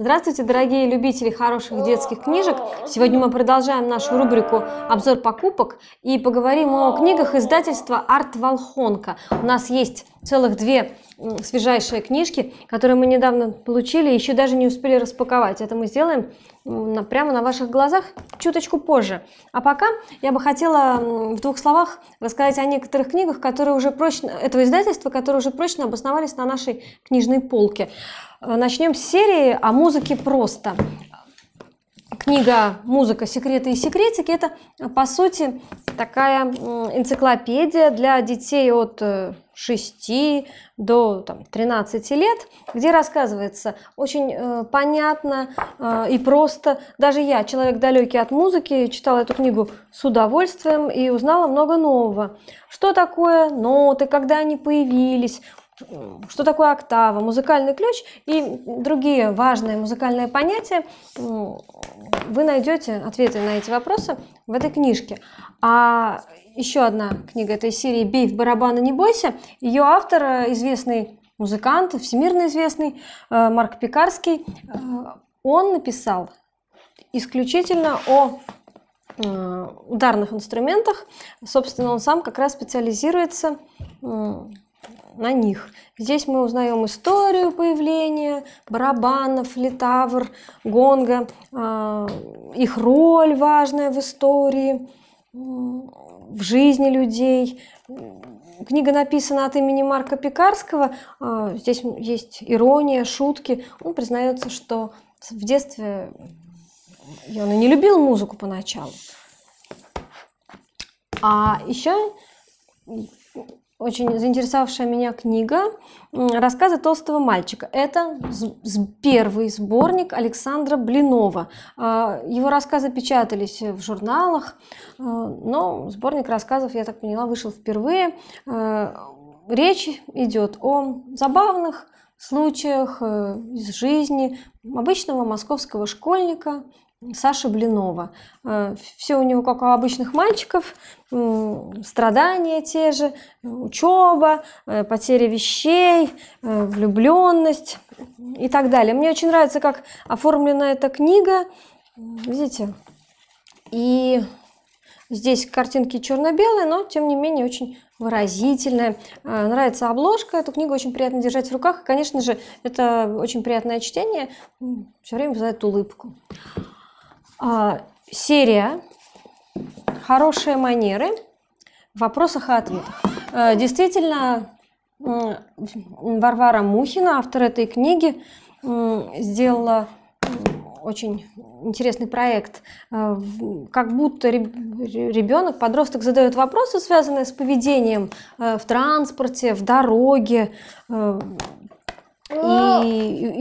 Здравствуйте, дорогие любители хороших детских книжек! Сегодня мы продолжаем нашу рубрику «Обзор покупок» и поговорим о книгах издательства «Арт Волхонка». У нас есть целых две свежайшие книжки, которые мы недавно получили, еще даже не успели распаковать. Это мы сделаем прямо на ваших глазах чуточку позже. А пока я бы хотела в двух словах рассказать о некоторых книгах, которые уже прочно, этого издательства, которые уже прочно обосновались на нашей книжной полке. Э, Начнем с серии о музыке просто. Книга «Музыка. Секреты и секретики» – это, по сути, такая энциклопедия для детей от 6 э, до там, 13 лет, где рассказывается очень э, понятно и просто. Даже я, человек далекий от музыки, читала эту книгу с удовольствием и узнала много нового. Что такое ноты, когда они появились, что такое октава, музыкальный ключ и другие важные музыкальные понятия, вы найдете ответы на эти вопросы в этой книжке. А еще одна книга этой серии «Бей в барабаны, не бойся». Ее автор, э, известный музыкант, всемирно известный э, Марк Пекарский, э, он написал исключительно о ударных инструментах. Собственно, он сам как раз специализируется на них. Здесь мы узнаем историю появления барабанов, литавр, гонга, а, их роль важная в истории, в жизни людей. Книга написана от имени Марка Пекарского. А, здесь есть ирония, шутки. Он признается, что в детстве он и не любил музыку поначалу. А еще очень заинтересовавшая меня книга «Рассказы толстого мальчика». Это первый сборник Александра Блинова. А, его рассказы печатались в журналах, а, но сборник рассказов, я так поняла, вышел впервые. А, речь идет о забавных случаях э, из жизни обычного московского школьника, Саша Блинова. Э, все у него как у обычных мальчиков, страдания те же, учеба, э, потеря вещей, э, влюбленность и так далее. Мне очень нравится, как оформлена эта книга, видите, и здесь картинки черно-белые, но тем не менее очень выразительная. Нравится обложка, эту книгу очень приятно держать в руках. И, конечно же, это очень приятное чтение, все время вызывает улыбку. А, серия «Хорошие манеры» в вопросах и ответах. Э, действительно, Варвара Мухина, автор этой книги, сделала очень интересный проект. Э, как будто ребенок, подросток задает вопросы, связанные с поведением э, в транспорте, в дороге, и,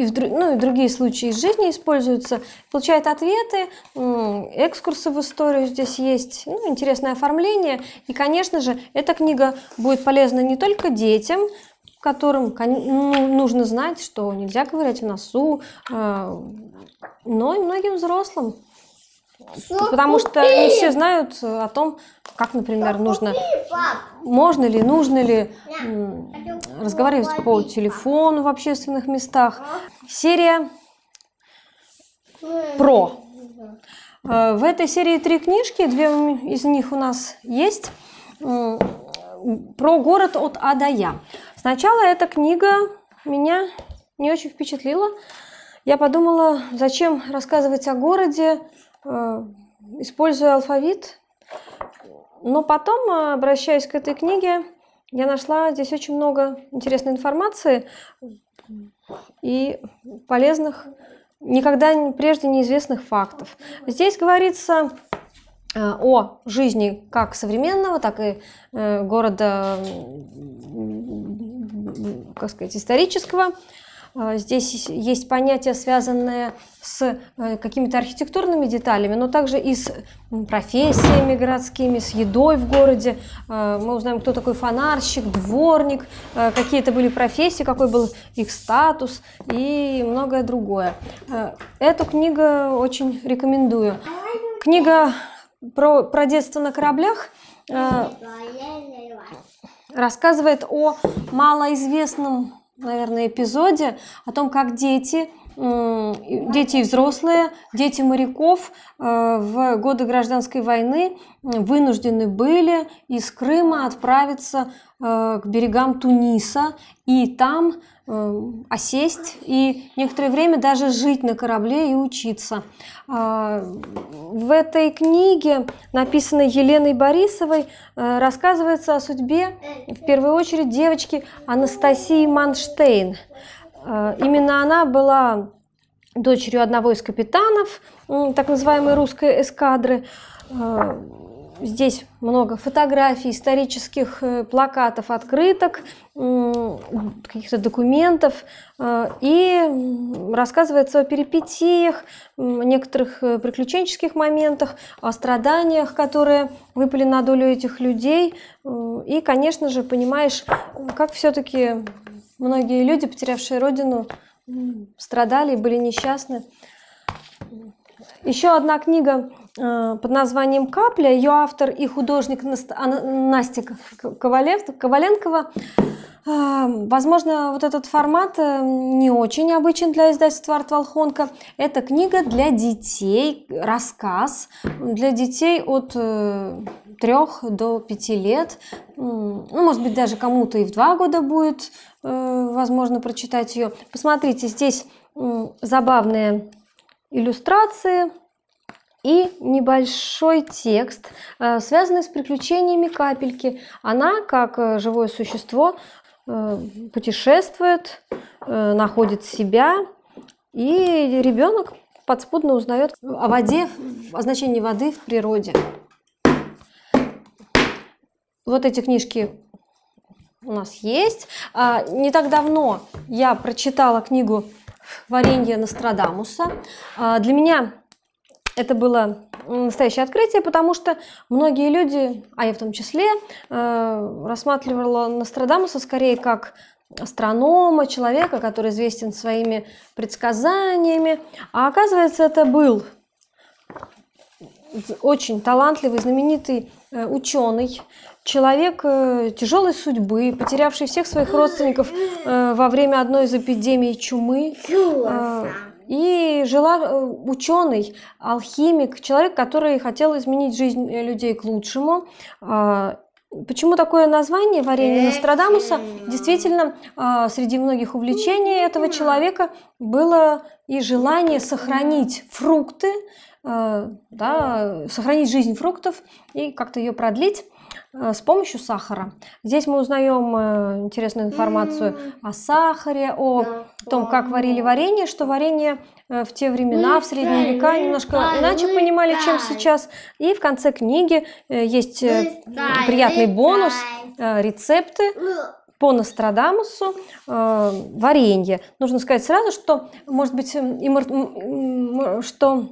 и, в, ну, и другие случаи из жизни используются. Получает ответы, экскурсы в историю здесь есть, ну, интересное оформление. И, конечно же, эта книга будет полезна не только детям, которым ну, нужно знать, что нельзя говорить в носу, а, но и многим взрослым. Потому что не все знают о том, как, например, нужно... Можно ли, нужно ли разговаривать по телефону в общественных местах. Серия про. Э, в этой серии три книжки, две из них у нас есть. Про город от А до Я. Сначала эта книга меня не очень впечатлила. Я подумала, зачем рассказывать о городе, э, используя алфавит. Но потом, э, обращаясь к этой книге, я нашла здесь очень много интересной информации и полезных, никогда прежде неизвестных фактов. Здесь говорится э, о жизни как современного, так и э, города, как сказать, исторического, а, здесь есть понятия, связанные с э, какими-то архитектурными деталями, но также и с профессиями городскими, с едой в городе. А, мы узнаем, кто такой фонарщик, дворник, э, какие это были профессии, какой был их статус и многое другое. Э, эту книгу очень рекомендую. Книга про, про детство на кораблях рассказывает о малоизвестном наверное, эпизоде о том, как дети, дети и взрослые, дети моряков э, в годы гражданской войны вынуждены были из Крыма отправиться Э, к берегам Туниса и там э, осесть и некоторое время даже жить на корабле и учиться. А, в этой книге, написанной Еленой Борисовой, э, рассказывается о судьбе, в первую очередь, девочки Анастасии Манштейн. Именно она была дочерью одного из капитанов так называемой русской эскадры. Здесь много фотографий, исторических э, плакатов, открыток, каких-то документов. Э, и рассказывается о перипетиях, некоторых э, приключенческих моментах, о страданиях, которые выпали на долю этих людей. И, конечно же, понимаешь, как все-таки многие люди, потерявшие родину, страдали и были несчастны. Еще одна книга э, под названием «Капля». Ее автор и художник а, Настя Коваленкова. А, возможно, вот этот формат э, не очень обычен для издательства «Арт Волхонка». Это книга для детей, рассказ для детей от э, трех до пяти лет. Ну, может быть, даже кому-то и в два года будет возможно прочитать ее. Посмотрите, здесь забавные иллюстрации и небольшой текст, э, связанный с приключениями капельки. Она, как э, живое существо, э, путешествует, находит себя, и ребенок подспудно узнает о воде, о значении воды в природе. Вот эти книжки у нас есть. А, не так давно я прочитала книгу варенье Нострадамуса. А, для меня это было настоящее открытие, потому что многие люди, а я в том числе, э, рассматривала Нострадамуса скорее как астронома, человека, который известен своими предсказаниями. А оказывается, это был очень талантливый, знаменитый э, ученый, человек э, тяжелой судьбы, потерявший всех своих родственников э, во время одной из эпидемий чумы. Э, и жила ученый, алхимик, человек, который хотел изменить жизнь людей к лучшему. А, почему такое название «Варенье Нострадамуса»? Действительно, а, среди многих увлечений этого человека было и желание сохранить фрукты, да, сохранить жизнь фруктов и как-то ее продлить. Э, с помощью сахара. Здесь мы узнаем э, интересную информацию о сахаре, о том, как варили варенье, что варенье э, в те времена, в средние века, немножко иначе понимали, чем сейчас. И в конце книги есть приятный бонус, рецепты по Нострадамусу э, варенье. Нужно сказать сразу, что, может быть, и, что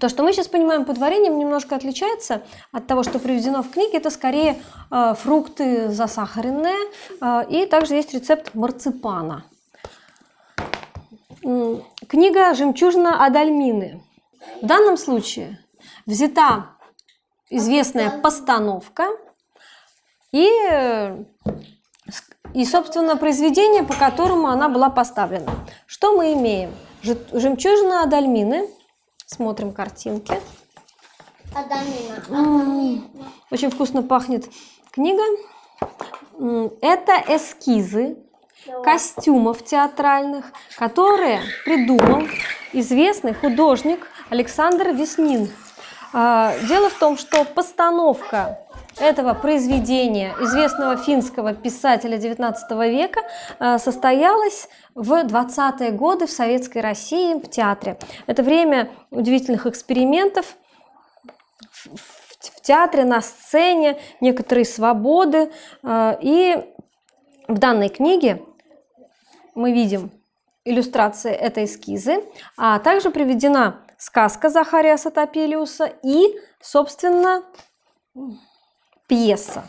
то, что мы сейчас понимаем под вареньем, немножко отличается от того, что приведено в книге. Это скорее э, фрукты засахаренные. Э, и также есть рецепт марципана. Книга «Жемчужина Адальмины». В данном случае взята известная постановка и, э, и собственно, произведение, по которому она была поставлена. Что мы имеем? «Жемчужина Адальмины» Смотрим картинки. Очень вкусно пахнет книга. Это эскизы костюмов театральных, которые придумал известный художник Александр Веснин. А, дело в том, что постановка этого произведения известного финского писателя XIX века э, состоялось в 20-е годы в Советской России в театре. Это время удивительных экспериментов в театре, на сцене, некоторые свободы. Э, и в данной книге мы видим иллюстрации – этой эскизы, а также приведена сказка Захария Сатапелиуса и, собственно, пьеса,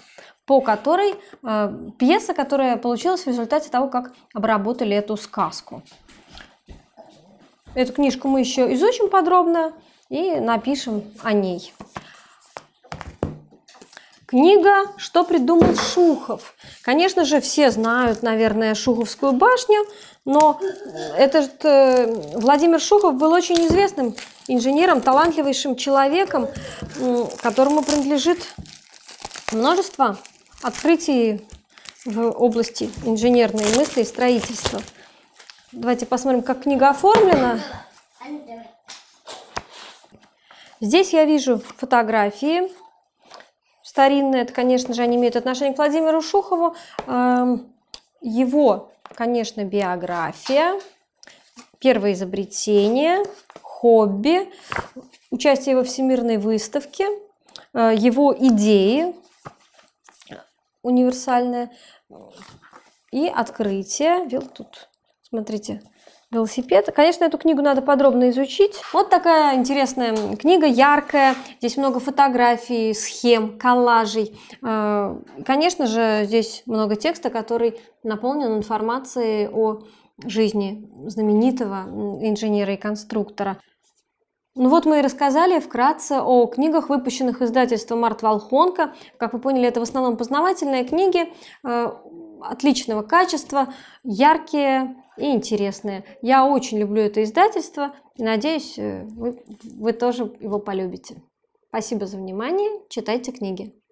по которой э, пьеса, которая получилась в результате того, как обработали эту сказку. Эту книжку мы еще изучим подробно и напишем о ней. Книга «Что придумал Шухов». Конечно же, все знают, наверное, Шуховскую башню, но этот э, Владимир Шухов был очень известным инженером, талантливейшим человеком, э, которому принадлежит множество открытий в области инженерной мысли и строительства. Давайте посмотрим, как книга оформлена. Здесь я вижу фотографии старинные. Это, конечно же, они имеют отношение к Владимиру Шухову. Эм, его, конечно, биография, первое изобретение, хобби, участие во всемирной выставке, э, его идеи, универсальная И открытие. Вел тут, смотрите, велосипед. Конечно, эту книгу надо подробно изучить. Вот такая интересная книга, яркая. Здесь много фотографий, схем, коллажей. Э, конечно же, здесь много текста, который наполнен информацией о жизни знаменитого инженера и конструктора. Ну вот мы и рассказали вкратце о книгах, выпущенных издательством «Март Волхонка». Как вы поняли, это в основном познавательные книги э, отличного качества, яркие и интересные. Я очень люблю это издательство. Надеюсь, э, вы, вы тоже его полюбите. Спасибо за внимание. Читайте книги.